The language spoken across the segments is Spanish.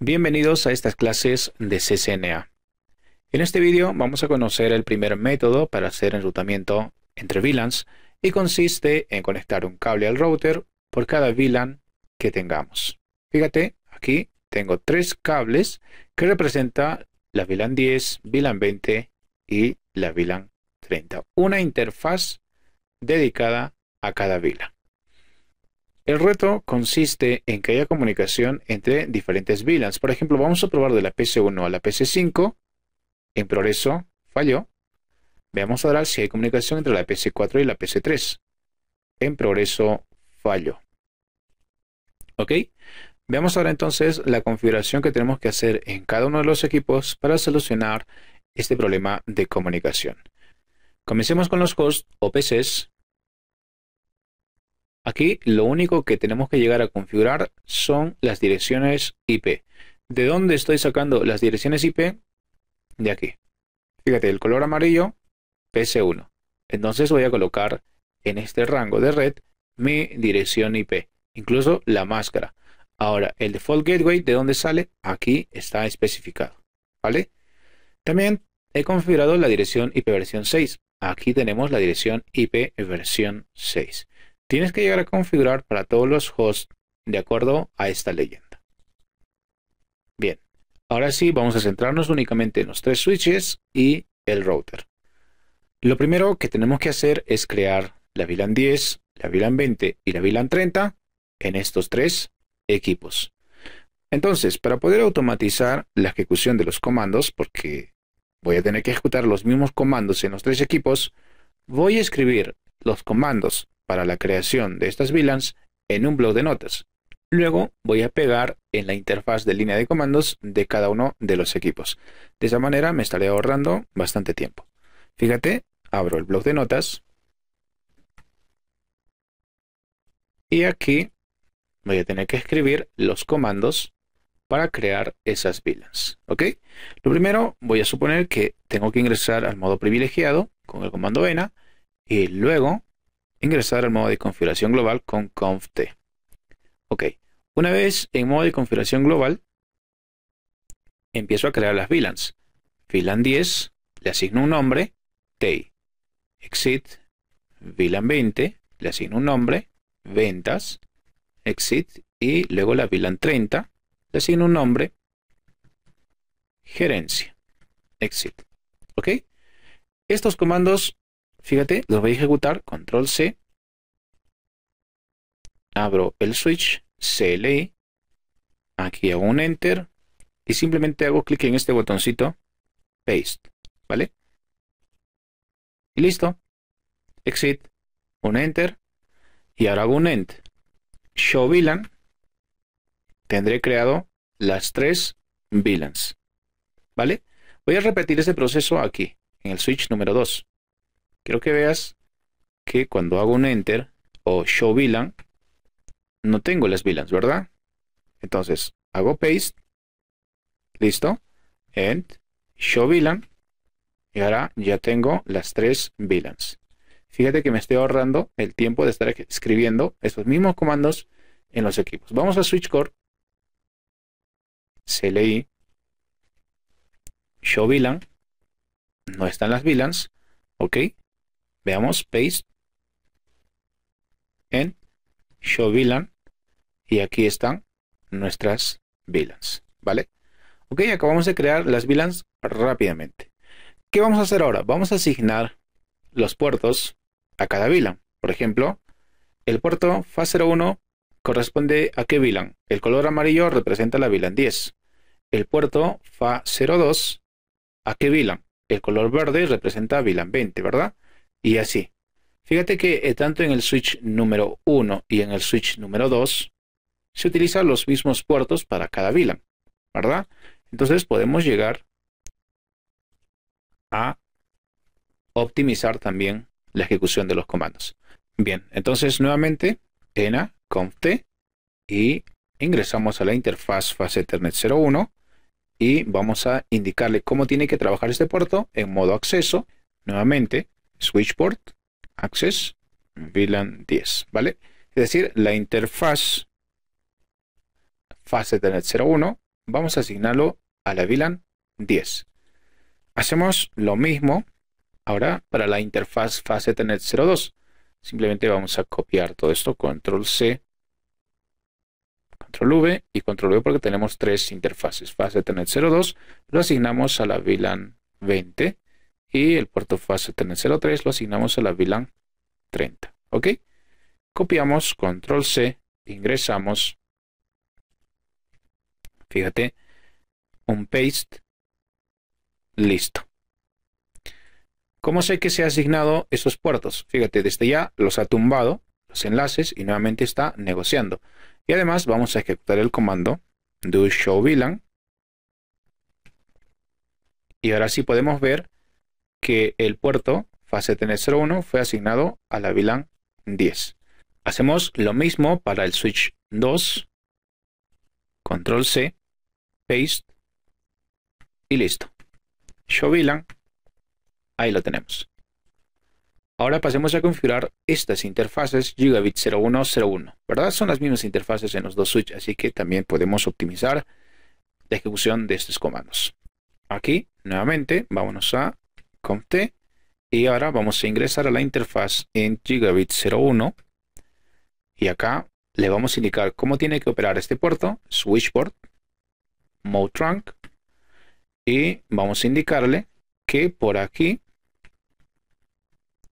Bienvenidos a estas clases de CCNA. En este vídeo vamos a conocer el primer método para hacer enrutamiento entre VLANs y consiste en conectar un cable al router por cada VLAN que tengamos. Fíjate, aquí tengo tres cables que representan la VLAN 10, VLAN 20 y la VLAN 30. Una interfaz dedicada a cada VLAN. El reto consiste en que haya comunicación entre diferentes VLANs. Por ejemplo, vamos a probar de la PC1 a la PC5. En progreso, falló. Veamos ahora si hay comunicación entre la PC4 y la PC3. En progreso, falló. ¿Ok? Veamos ahora entonces la configuración que tenemos que hacer en cada uno de los equipos para solucionar este problema de comunicación. Comencemos con los hosts o PCs Aquí lo único que tenemos que llegar a configurar son las direcciones IP. ¿De dónde estoy sacando las direcciones IP? De aquí. Fíjate, el color amarillo, PC1. Entonces voy a colocar en este rango de red mi dirección IP, incluso la máscara. Ahora, el default gateway, ¿de dónde sale? Aquí está especificado, ¿vale? También he configurado la dirección IP versión 6. Aquí tenemos la dirección IP versión 6. Tienes que llegar a configurar para todos los hosts de acuerdo a esta leyenda. Bien, ahora sí vamos a centrarnos únicamente en los tres switches y el router. Lo primero que tenemos que hacer es crear la VLAN 10, la VLAN 20 y la VLAN 30 en estos tres equipos. Entonces, para poder automatizar la ejecución de los comandos, porque voy a tener que ejecutar los mismos comandos en los tres equipos, voy a escribir los comandos para la creación de estas VLANs en un blog de notas. Luego voy a pegar en la interfaz de línea de comandos de cada uno de los equipos. De esa manera me estaré ahorrando bastante tiempo. Fíjate, abro el blog de notas. Y aquí voy a tener que escribir los comandos para crear esas VLANs. ¿Ok? Lo primero voy a suponer que tengo que ingresar al modo privilegiado con el comando vena y luego ingresar al modo de configuración global con conft. Ok, una vez en modo de configuración global, empiezo a crear las VLANs. VLAN 10, le asigno un nombre, T, Exit, VLAN 20, le asigno un nombre, ventas, exit, y luego la VLAN 30, le asigno un nombre, gerencia, exit. ¿Ok? Estos comandos fíjate, lo voy a ejecutar, control C, abro el switch, CLI, aquí hago un enter y simplemente hago clic en este botoncito, paste, ¿vale? Y listo, exit, un enter y ahora hago un end, show VLAN, tendré creado las tres VLANs, ¿vale? Voy a repetir ese proceso aquí, en el switch número 2 quiero que veas que cuando hago un enter o show VLAN, no tengo las VLANs, ¿verdad? Entonces, hago paste, listo, End. show VLAN, y ahora ya tengo las tres VLANs. Fíjate que me estoy ahorrando el tiempo de estar escribiendo estos mismos comandos en los equipos. Vamos a Switch Core. CLI, show VLAN, no están las VLANs, ok, Veamos paste en show VLAN y aquí están nuestras VLANs, ¿vale? Ok, acabamos de crear las VLANs rápidamente. ¿Qué vamos a hacer ahora? Vamos a asignar los puertos a cada VLAN. Por ejemplo, el puerto FA01 corresponde a qué VLAN. El color amarillo representa la VLAN 10. El puerto FA02 a qué VLAN. El color verde representa VLAN 20, ¿verdad? y así. Fíjate que eh, tanto en el switch número 1 y en el switch número 2 se utilizan los mismos puertos para cada VLAN, ¿verdad? Entonces podemos llegar a optimizar también la ejecución de los comandos. Bien, entonces nuevamente ENA T y ingresamos a la interfaz fase Ethernet 01 y vamos a indicarle cómo tiene que trabajar este puerto en modo acceso. Nuevamente switchboard access VLAN 10, ¿vale? Es decir, la interfaz fase 01 vamos a asignarlo a la VLAN 10. Hacemos lo mismo ahora para la interfaz fase de 02. Simplemente vamos a copiar todo esto, control C, control V y control V porque tenemos tres interfaces. Fase de 02 lo asignamos a la VLAN 20 y el puerto fase 03 lo asignamos a la VLAN 30. ¿Ok? Copiamos, control C, ingresamos. Fíjate, un paste. Listo. ¿Cómo sé que se ha asignado esos puertos? Fíjate, desde ya los ha tumbado, los enlaces, y nuevamente está negociando. Y además vamos a ejecutar el comando do show VLAN. Y ahora sí podemos ver que el puerto fase TN01 fue asignado a la VLAN 10. Hacemos lo mismo para el switch 2, control C, paste y listo. Show VLAN, ahí lo tenemos. Ahora pasemos a configurar estas interfaces Gigabit 01, ¿verdad? Son las mismas interfaces en los dos switches, así que también podemos optimizar la ejecución de estos comandos. Aquí, nuevamente, vámonos a y ahora vamos a ingresar a la interfaz en Gigabit 01. Y acá le vamos a indicar cómo tiene que operar este puerto, switchboard, mode trunk. Y vamos a indicarle que por aquí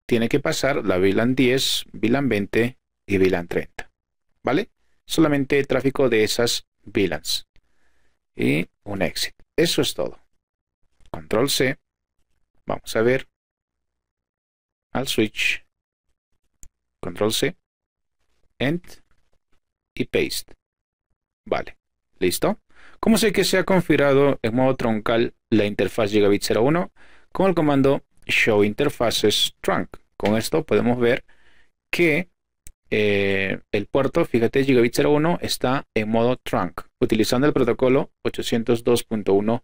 tiene que pasar la VLAN 10, VLAN 20 y VLAN 30. ¿Vale? Solamente tráfico de esas VLANs. Y un exit. Eso es todo. Control C. Vamos a ver al switch. Control C, End y Paste. Vale, listo. Como sé que se ha configurado en modo troncal la interfaz Gigabit 01 con el comando Show Interfaces Trunk? Con esto podemos ver que eh, el puerto, fíjate, Gigabit 01 está en modo trunk, utilizando el protocolo 802.1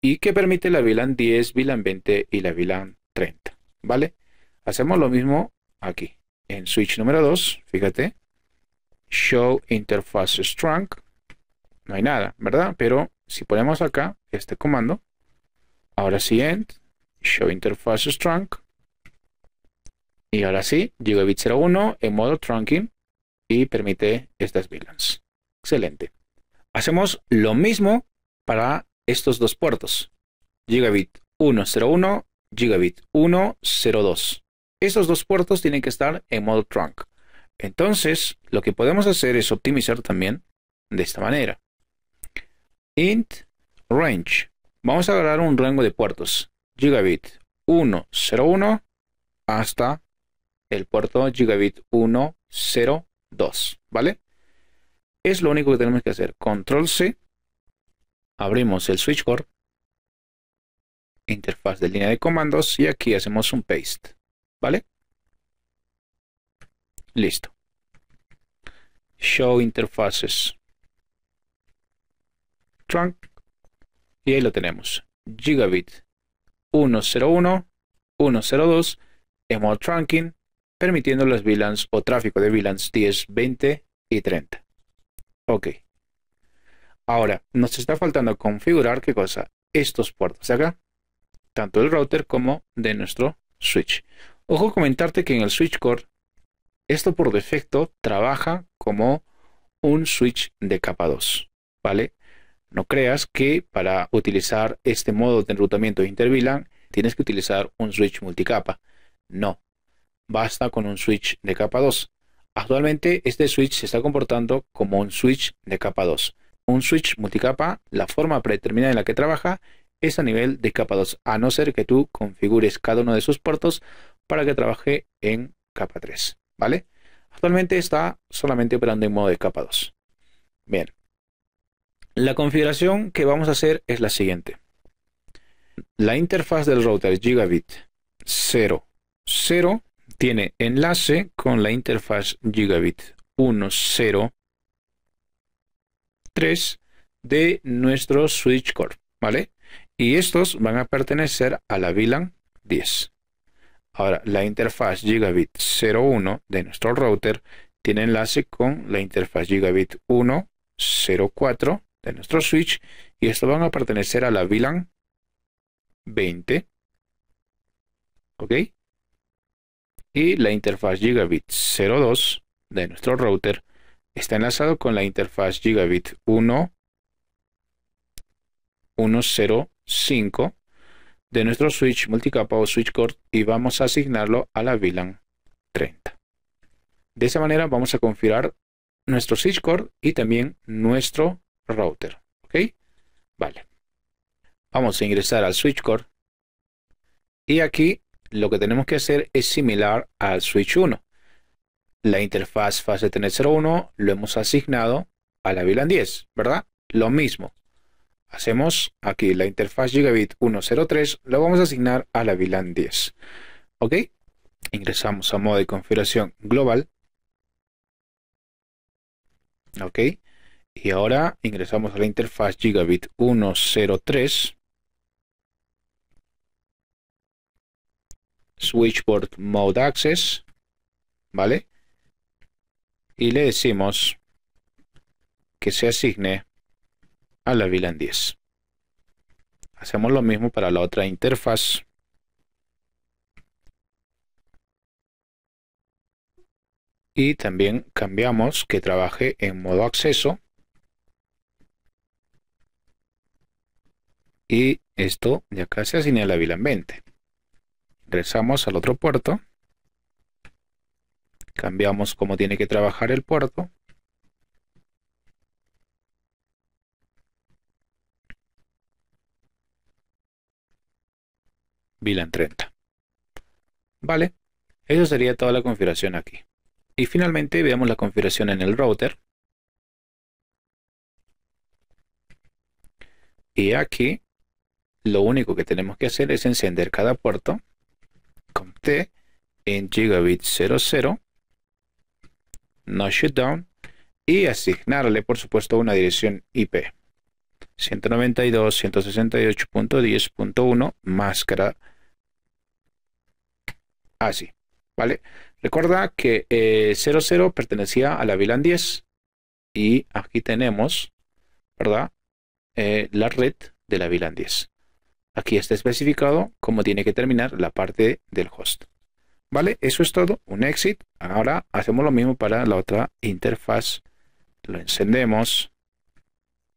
y que permite la VLAN 10, VLAN 20 y la VLAN 30. ¿Vale? Hacemos lo mismo aquí. En switch número 2, fíjate, show interface trunk, no hay nada, ¿verdad? Pero si ponemos acá este comando, ahora sí end, show interface trunk, y ahora sí, gigabit 01 en modo trunking y permite estas VLANs. Excelente. Hacemos lo mismo para estos dos puertos. Gigabit 101, Gigabit 102. Estos dos puertos tienen que estar en modo trunk. Entonces, lo que podemos hacer es optimizar también de esta manera. Int range. Vamos a agarrar un rango de puertos. Gigabit 101 hasta el puerto Gigabit 102. ¿Vale? Es lo único que tenemos que hacer. Control C abrimos el switchboard, interfaz de línea de comandos y aquí hacemos un paste, ¿vale? Listo. Show interfaces trunk y ahí lo tenemos. Gigabit 101, 102, emo Trunking, permitiendo los VLANs o tráfico de VLANs 10, 20 y 30. Ok. Ahora, nos está faltando configurar qué cosa, estos puertos de acá, tanto el router como de nuestro switch. Ojo comentarte que en el switch core, esto por defecto trabaja como un switch de capa 2, ¿vale? No creas que para utilizar este modo de enrutamiento de InterVLAN tienes que utilizar un switch multicapa. No, basta con un switch de capa 2. Actualmente este switch se está comportando como un switch de capa 2 un switch multicapa, la forma predeterminada en la que trabaja es a nivel de capa 2, a no ser que tú configures cada uno de sus puertos para que trabaje en capa 3, ¿vale? Actualmente está solamente operando en modo de capa 2. Bien. La configuración que vamos a hacer es la siguiente. La interfaz del router gigabit 0, tiene enlace con la interfaz gigabit 1.0. 3 de nuestro switch core, ¿vale? Y estos van a pertenecer a la VLAN 10. Ahora, la interfaz Gigabit 01 de nuestro router tiene enlace con la interfaz Gigabit 104 de nuestro switch y estos van a pertenecer a la VLAN 20. ¿Ok? Y la interfaz Gigabit 02 de nuestro router está enlazado con la interfaz Gigabit 1.1.0.5 de nuestro switch multicapa o switch core y vamos a asignarlo a la VLAN 30. De esa manera vamos a configurar nuestro switch y también nuestro router. ¿Ok? Vale. Vamos a ingresar al switch core y aquí lo que tenemos que hacer es similar al switch 1 la interfaz FastEthernet01 lo hemos asignado a la VLAN 10, ¿verdad? Lo mismo. Hacemos aquí la interfaz Gigabit 103, lo vamos a asignar a la VLAN 10. ¿Ok? Ingresamos a modo de configuración global. ¿Ok? Y ahora ingresamos a la interfaz Gigabit 103. Switchboard Mode Access. ¿Vale? y le decimos que se asigne a la VLAN 10. Hacemos lo mismo para la otra interfaz. Y también cambiamos que trabaje en modo acceso. Y esto de acá se asigna a la VLAN 20. Regresamos al otro puerto. Cambiamos cómo tiene que trabajar el puerto. VLAN 30. Vale, eso sería toda la configuración aquí. Y finalmente veamos la configuración en el router. Y aquí lo único que tenemos que hacer es encender cada puerto con T en gigabit 00 no shutdown y asignarle, por supuesto, una dirección IP. 192.168.10.1 máscara así, ah, ¿vale? Recuerda que 00 eh, pertenecía a la VLAN 10 y aquí tenemos, ¿verdad? Eh, la red de la VLAN 10. Aquí está especificado cómo tiene que terminar la parte del host. ¿Vale? Eso es todo, un exit. Ahora hacemos lo mismo para la otra interfaz. Lo encendemos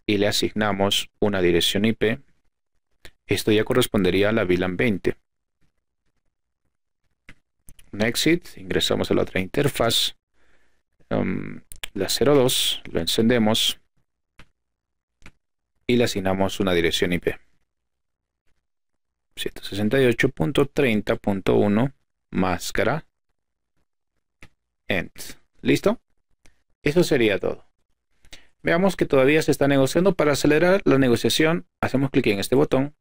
y le asignamos una dirección IP. Esto ya correspondería a la VLAN 20. Un exit, ingresamos a la otra interfaz. Em, la 02, lo encendemos y le asignamos una dirección IP. 168.30.1 máscara, end. ¿Listo? Eso sería todo. Veamos que todavía se está negociando. Para acelerar la negociación, hacemos clic en este botón.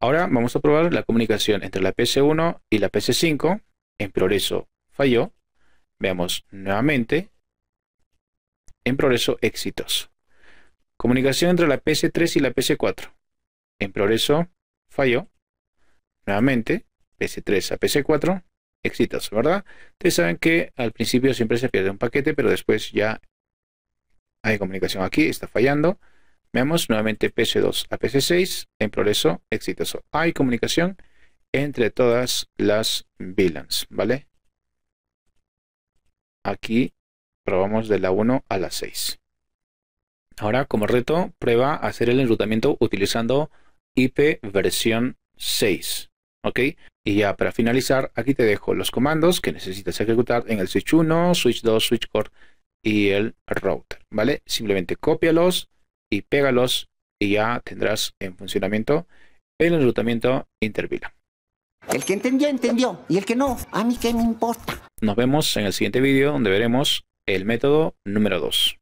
Ahora vamos a probar la comunicación entre la PC1 y la PC5. En progreso falló. Veamos nuevamente. En progreso éxitos. Comunicación entre la PC3 y la PC4. En progreso falló. Nuevamente. PS3 a pc 4 exitoso, ¿verdad? Ustedes saben que al principio siempre se pierde un paquete, pero después ya hay comunicación aquí, está fallando. Veamos nuevamente PS2 a pc 6 en progreso exitoso. Hay comunicación entre todas las VLANs, ¿vale? Aquí probamos de la 1 a la 6. Ahora, como reto, prueba hacer el enrutamiento utilizando IP versión 6. ¿ok? Y ya para finalizar, aquí te dejo los comandos que necesitas ejecutar en el switch 1, switch 2, switch core y el router, ¿vale? Simplemente cópialos y pégalos y ya tendrás en funcionamiento el enrutamiento Intervila. El que entendió, entendió. Y el que no, a mí qué me importa. Nos vemos en el siguiente vídeo donde veremos el método número 2.